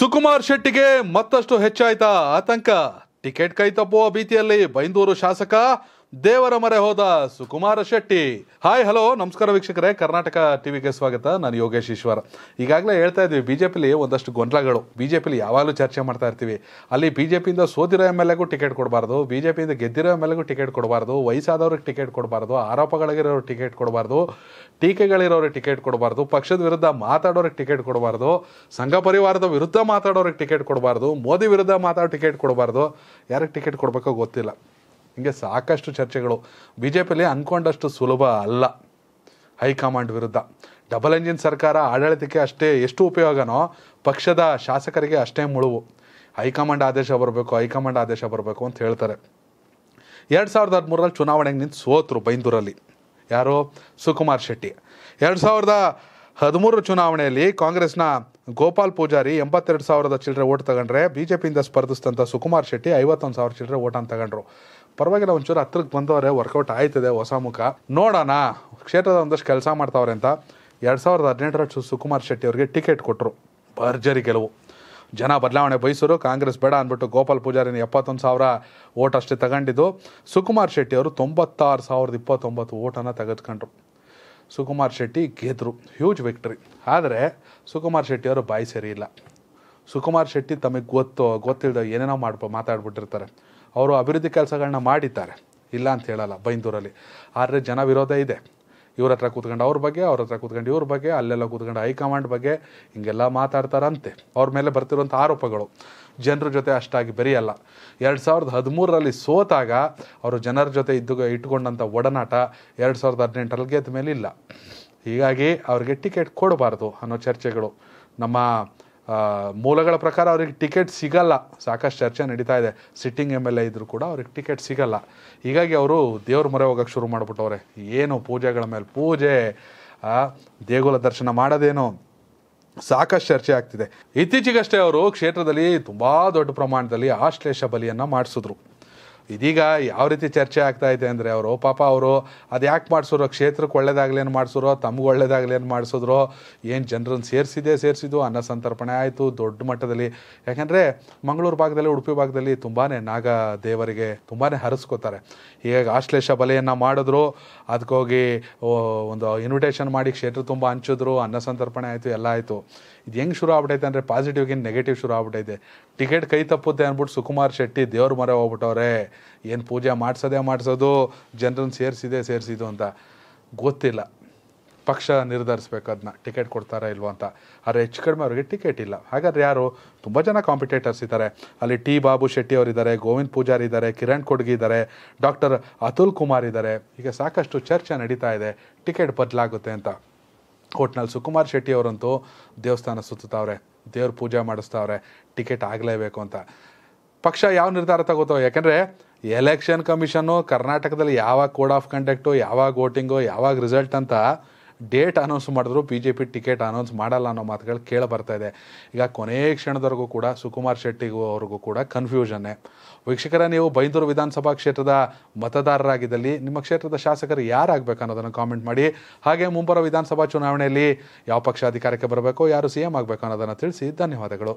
ಸುಕುಮಾರ್ ಶೆಟ್ಟಿಗೆ ಮತ್ತಷ್ಟು ಹೆಚ್ಚಾಯ್ತಾ ಆತಂಕ ಟಿಕೆಟ್ ಕೈ ತಪ್ಪುವ ಭೀತಿಯಲ್ಲಿ ಬೈಂದೂರು ಶಾಸಕ ದೇವರ ಮರೆ ಹೋದ ಸುಕುಮಾರ ಶೆಟ್ಟಿ ಹಾಯ್ ಹಲೋ ನಮಸ್ಕಾರ ವೀಕ್ಷಕರೇ ಕರ್ನಾಟಕ ಟಿವಿಗೆ ಸ್ವಾಗತ ನಾನು ಯೋಗೇಶ್ ಈಶ್ವರ್ ಈಗಾಗಲೇ ಹೇಳ್ತಾ ಇದ್ವಿ ಬಿಜೆಪಿಲಿ ಒಂದಷ್ಟು ಗೊಂದಲಗಳು ಬಿಜೆಪಿಲಿ ಯಾವಾಗಲೂ ಚರ್ಚೆ ಮಾಡ್ತಾ ಇರ್ತೀವಿ ಅಲ್ಲಿ ಪಿಯಿಂದ ಸೋದಿರೋ ಎಮ್ ಎಲ್ ಎಗೂ ಟಿಕೆಟ್ ಕೊಡಬಾರ್ದು ಪಿಯಿಂದ ಗೆದ್ದಿರೋ ಎಮ್ ಎಲ್ಗೂ ಟಿಕೆಟ್ ಕೊಡಬಾರ್ದು ವಯಸ್ಸಾದವ್ರಿಗೆ ಟಿಕೆಟ್ ಕೊಡಬಾರ್ದು ಆರೋಪಗಳಿರೋರು ಟಿಕೆಟ್ ಕೊಡಬಾರ್ದು ಟೀಕೆಗಳಿರೋರಿಗೆ ಟಿಕೆಟ್ ಕೊಡಬಾರ್ದು ಪಕ್ಷದ ವಿರುದ್ಧ ಮಾತಾಡೋರಿಗೆ ಟಿಕೆಟ್ ಕೊಡಬಾರ್ದು ಸಂಘ ಪರಿವಾರದ ವಿರುದ್ಧ ಮಾತಾಡೋರಿಗೆ ಟಿಕೆಟ್ ಕೊಡಬಾರ್ದು ಮೋದಿ ವಿರುದ್ಧ ಮಾತಾಡೋ ಟಿಕೆಟ್ ಕೊಡಬಾರ್ದು ಯಾರಿಗೆ ಟಿಕೆಟ್ ಕೊಡಬೇಕೋ ಗೊತ್ತಿಲ್ಲ ಹಿಂಗೆ ಸಾಕಷ್ಟು ಚರ್ಚೆಗಳು ಬಿ ಜೆ ಪಿಯಲ್ಲಿ ಅಂದ್ಕೊಂಡಷ್ಟು ಸುಲಭ ಅಲ್ಲ ಹೈಕಮಾಂಡ್ ವಿರುದ್ಧ ಡಬಲ್ ಎಂಜಿನ್ ಸರ್ಕಾರ ಆಡಳಿತಕ್ಕೆ ಅಷ್ಟೇ ಎಷ್ಟು ಉಪಯೋಗನೋ ಪಕ್ಷದ ಶಾಸಕರಿಗೆ ಅಷ್ಟೇ ಮುಳುವು ಹೈಕಮಾಂಡ್ ಆದೇಶ ಬರಬೇಕು ಹೈಕಮಾಂಡ್ ಆದೇಶ ಬರಬೇಕು ಅಂತ ಹೇಳ್ತಾರೆ ಎರಡು ಸಾವಿರದ ಹದಿಮೂರರಲ್ಲಿ ಚುನಾವಣೆಗೆ ನಿಂತು ಸೋತರು ಬೈಂದೂರಲ್ಲಿ ಯಾರು ಸುಕುಮಾರ್ ಶೆಟ್ಟಿ ಎರಡು ಸಾವಿರದ ಹದಿಮೂರು ಚುನಾವಣೆಯಲ್ಲಿ ಕಾಂಗ್ರೆಸ್ನ ಗೋಪಾಲ್ ಪೂಜಾರಿ ಎಂಬತ್ತೆರಡು ಸಾವಿರದ ಚಿಲ್ಲರೆ ಓಟ್ ತಗೊಂಡ್ರೆ ಬಿ ಜೆ ಪಿಯಿಂದ ಸ್ಪರ್ಧಿಸಿದಂಥ ಸುಕುಮಾರ್ ಶೆಟ್ಟಿ ಐವತ್ತೊಂದು ಸಾವಿರ ಚಿಲ್ಲರೆ ಓಟನ್ನು ತಗೊಂಡ್ರು ಪರವಾಗಿಲ್ಲ ಒಂಚೂರು ಹತ್ರಕ್ಕೆ ಬಂದವ್ರೆ ವರ್ಕೌಟ್ ಆಯ್ತದೆ ಹೊಸ ಮುಖ ನೋಡೋಣ ಕ್ಷೇತ್ರದ ಒಂದಷ್ಟು ಕೆಲಸ ಮಾಡ್ತಾವ್ರೆ ಅಂತ ಎರಡು ಸಾವಿರದ ಹದಿನೆಂಟರ ಸುಕುಮಾರ್ ಶೆಟ್ಟಿ ಅವರಿಗೆ ಟಿಕೆಟ್ ಕೊಟ್ಟರು ಭರ್ಜರಿ ಗೆಲುವು ಜನ ಬದಲಾವಣೆ ಬಯಸರು ಕಾಂಗ್ರೆಸ್ ಬೇಡ ಅಂದ್ಬಿಟ್ಟು ಗೋಪಾಲ್ ಪೂಜಾರಿನ ಎಪ್ಪತ್ತೊಂದು ಸಾವಿರ ಓಟ್ ಅಷ್ಟೇ ತಗೊಂಡಿದ್ದು ಸುಕುಮಾರ್ ಶೆಟ್ಟಿ ಅವರು ತೊಂಬತ್ತಾರು ಸಾವಿರದ ಇಪ್ಪತ್ತೊಂಬತ್ತು ಓಟನ್ನು ತೆಗೆದುಕೊಂಡ್ರು ಸುಕುಮಾರ್ ಶೆಟ್ಟಿ ಗೆದ್ದರು ಹ್ಯೂಜ್ ವಿಕ್ಟ್ರಿ ಆದರೆ ಸುಕುಮಾರ್ ಶೆಟ್ಟಿ ಅವರು ಬಾಯಿ ಸರಿ ಇಲ್ಲ ಸುಕುಮಾರ್ ಶೆಟ್ಟಿ ತಮಗೆ ಗೊತ್ತು ಗೊತ್ತಿಲ್ಲದ ಏನೇನೋ ಮಾಡ್ಬೋ ಮಾತಾಡ್ಬಿಟ್ಟಿರ್ತಾರೆ ಅವರು ಅಭಿವೃದ್ಧಿ ಕೆಲಸಗಳನ್ನ ಮಾಡಿದ್ದಾರೆ ಇಲ್ಲ ಅಂತ ಹೇಳಲ್ಲ ಬೈಂದೂರಲ್ಲಿ ಆದರೆ ಜನ ವಿರೋಧ ಇದೆ ಇವ್ರ ಹತ್ರ ಕೂತ್ಕೊಂಡು ಅವ್ರ ಬಗ್ಗೆ ಅವ್ರ ಹತ್ರ ಕೂತ್ಕೊಂಡು ಇವ್ರ ಬಗ್ಗೆ ಅಲ್ಲೆಲ್ಲ ಕೂತ್ಕೊಂಡು ಹೈಕಮಾಂಡ್ ಬಗ್ಗೆ ಹಿಂಗೆಲ್ಲ ಮಾತಾಡ್ತಾರಂತೆ ಅವ್ರ ಮೇಲೆ ಬರ್ತಿರುವಂಥ ಆರೋಪಗಳು ಜನರ ಜೊತೆ ಅಷ್ಟಾಗಿ ಬೆರೆಯಲ್ಲ ಎರಡು ಸಾವಿರದ ಹದಿಮೂರರಲ್ಲಿ ಸೋತಾಗ ಅವರು ಜನರ ಜೊತೆ ಇದ್ದು ಇಟ್ಕೊಂಡಂಥ ಒಡನಾಟ ಎರಡು ಸಾವಿರದ ಹದಿನೆಂಟರಲ್ಲಿ ಗೆದ್ದ ಮೇಲೆ ಇಲ್ಲ ಹೀಗಾಗಿ ಅವ್ರಿಗೆ ಟಿಕೆಟ್ ಕೊಡಬಾರ್ದು ಅನ್ನೋ ಚರ್ಚೆಗಳು ನಮ್ಮ ಮೂಲಗಳ ಪ್ರಕಾರ ಅವ್ರಿಗೆ ಟಿಕೆಟ್ ಸಿಗಲ್ಲ ಸಾಕಷ್ಟು ಚರ್ಚೆ ನಡೀತಾ ಇದೆ ಸಿಟ್ಟಿಂಗ್ ಎಮ್ ಎಲ್ ಎ ಇದ್ದರೂ ಕೂಡ ಅವ್ರಿಗೆ ಟಿಕೆಟ್ ಸಿಗಲ್ಲ ಹೀಗಾಗಿ ಅವರು ದೇವ್ರ ಮೊರೆ ಹೋಗೋಕ್ಕೆ ಶುರು ಮಾಡಿಬಿಟ್ಟವ್ರೆ ಏನು ಪೂಜೆಗಳ ಮೇಲೆ ಪೂಜೆ ದೇಗುಲ ದರ್ಶನ ಮಾಡೋದೇನು ಸಾಕಷ್ಟು ಚರ್ಚೆ ಆಗ್ತಿದೆ ಇತ್ತೀಚೆಗಷ್ಟೇ ಅವರು ಕ್ಷೇತ್ರದಲ್ಲಿ ತುಂಬ ದೊಡ್ಡ ಪ್ರಮಾಣದಲ್ಲಿ ಆಶ್ಲೇಷ ಬಲಿಯನ್ನು ಮಾಡಿಸಿದ್ರು ಇದೀಗ ಯಾವ ರೀತಿ ಚರ್ಚೆ ಆಗ್ತಾ ಇದೆ ಅಂದರೆ ಅವರು ಪಾಪ ಅವರು ಅದು ಯಾಕೆ ಮಾಡಿಸೋರು ಕ್ಷೇತ್ರಕ್ಕೆ ಒಳ್ಳೇದಾಗಲೇನು ಮಾಡಿಸೋರು ತಮ್ಗೆ ಒಳ್ಳೇದಾಗಲೇನು ಮಾಡಿಸಿದ್ರು ಏನು ಜನರನ್ನು ಸೇರಿಸಿದೆ ಸೇರಿಸಿದ್ದು ಅನ್ನ ಸಂತರ್ಪಣೆ ಆಯಿತು ದೊಡ್ಡ ಮಟ್ಟದಲ್ಲಿ ಯಾಕೆಂದರೆ ಮಂಗಳೂರು ಭಾಗದಲ್ಲಿ ಉಡುಪಿ ಭಾಗದಲ್ಲಿ ತುಂಬಾ ನಾಗ ದೇವರಿಗೆ ತುಂಬಾ ಹರಿಸ್ಕೋತಾರೆ ಹೀಗಾಗಿ ಆಶ್ಲೇಷ ಬಲೆಯನ್ನು ಮಾಡಿದ್ರು ಅದಕ್ಕೋಗಿ ಒಂದು ಇನ್ವಿಟೇಷನ್ ಮಾಡಿ ಕ್ಷೇತ್ರ ತುಂಬ ಹಂಚಿದ್ರು ಅನ್ನ ಸಂತರ್ಪಣೆ ಆಯಿತು ಎಲ್ಲ ಆಯಿತು ಇದು ಹೆಂಗೆ ಶುರು ಆಗ್ಬಿಟ್ಟೈತೆ ಅಂದರೆ ಪಾಸಿಟಿವ್ಗಿಂತ ನೆಗೆಟಿವ್ ಶುರು ಆಗ್ಬಿಟ್ಟೈತೆ ಟಿಕೆಟ್ ಕೈ ತಪ್ಪುತ್ತೆ ಅಂದ್ಬಿಟ್ಟು ಸುಕುಮಾರ್ ಶೆಟ್ಟಿ ದೇವ್ರ ಮರೆ ಹೋಗ್ಬಿಟ್ಟವ್ರೆ ಏನು ಪೂಜೆ ಮಾಡಿಸೋದೆ ಮಾಡಿಸೋದು ಜನರನ್ನು ಸೇರಿಸಿದೆ ಸೇರಿಸಿದ್ದು ಅಂತ ಗೊತ್ತಿಲ್ಲ ಪಕ್ಷ ನಿರ್ಧರಿಸ್ಬೇಕು ಅದನ್ನ ಟಿಕೆಟ್ ಕೊಡ್ತಾರಾ ಇಲ್ವೋ ಅಂತ ಆದರೆ ಹೆಚ್ಚು ಕಡಿಮೆ ಅವ್ರಿಗೆ ಟಿಕೆಟ್ ಇಲ್ಲ ಹಾಗಾದ್ರೆ ಯಾರು ತುಂಬ ಜನ ಕಾಂಪಿಟೇಟರ್ಸ್ ಇದ್ದಾರೆ ಅಲ್ಲಿ ಟಿ ಬಾಬು ಶೆಟ್ಟಿ ಅವರಿದ್ದಾರೆ ಗೋವಿಂದ್ ಪೂಜಾರಿ ಇದ್ದಾರೆ ಕಿರಣ್ ಕೊಡ್ಗಿ ಇದ್ದಾರೆ ಡಾಕ್ಟರ್ ಅತುಲ್ ಕುಮಾರ್ ಇದ್ದಾರೆ ಈಗ ಸಾಕಷ್ಟು ಚರ್ಚೆ ನಡೀತಾ ಇದೆ ಟಿಕೆಟ್ ಬದಲಾಗುತ್ತೆ ಅಂತ ಒಟ್ನಲ್ಲಿ ಸುಕುಮಾರ್ ಶೆಟ್ಟಿ ಅವರಂತೂ ದೇವಸ್ಥಾನ ಸುತ್ತತಾವ್ರೆ ದೇವ್ರ ಪೂಜೆ ಮಾಡಿಸ್ತಾವ್ರೆ ಟಿಕೆಟ್ ಆಗಲೇಬೇಕು ಅಂತ ಪಕ್ಷ ಯಾವ ನಿರ್ಧಾರ ತಗೋತಾವೆ ಯಾಕಂದರೆ ಎಲೆಕ್ಷನ್ ಕಮಿಷನು ಕರ್ನಾಟಕದಲ್ಲಿ ಯಾವಾಗ ಕೋಡ್ ಆಫ್ ಕಂಡಕ್ಟು ಯಾವಾಗ ವೋಟಿಂಗು ಯಾವಾಗ ರಿಸಲ್ಟ್ ಅಂತ ಡೇಟ್ ಅನೌನ್ಸ್ ಮಾಡಿದ್ರು B J P ticket announce ಮಾಡಲ್ಲ ಅನ್ನೋ ಮಾತುಗಳು ಕೇಳಿ ಬರ್ತಾ ಇದೆ ಈಗ ಕೊನೆಯ ಕ್ಷಣದವರೆಗೂ ಕೂಡ ಸುಕುಮಾರ್ ಶೆಟ್ಟಿಗೂ ಅವ್ರಿಗೂ ಕೂಡ ಕನ್ಫ್ಯೂಷನ್ನೇ ವೀಕ್ಷಕರ ನೀವು ಬೈಂದೂರು ವಿಧಾನಸಭಾ ಕ್ಷೇತ್ರದ ಮತದಾರರಾಗಿದ್ದಲ್ಲಿ ನಿಮ್ಮ ಕ್ಷೇತ್ರದ ಶಾಸಕರು ಯಾರಾಗಬೇಕು ಅನ್ನೋದನ್ನು ಕಾಮೆಂಟ್ ಮಾಡಿ ಹಾಗೆ ಮುಂಬರುವ ವಿಧಾನಸಭಾ ಚುನಾವಣೆಯಲ್ಲಿ ಯಾವ ಪಕ್ಷ ಅಧಿಕಾರಕ್ಕೆ ಬರಬೇಕು ಯಾರು ಸಿ ಎಂ ಆಗಬೇಕು ಅನ್ನೋದನ್ನು ತಿಳಿಸಿ ಧನ್ಯವಾದಗಳು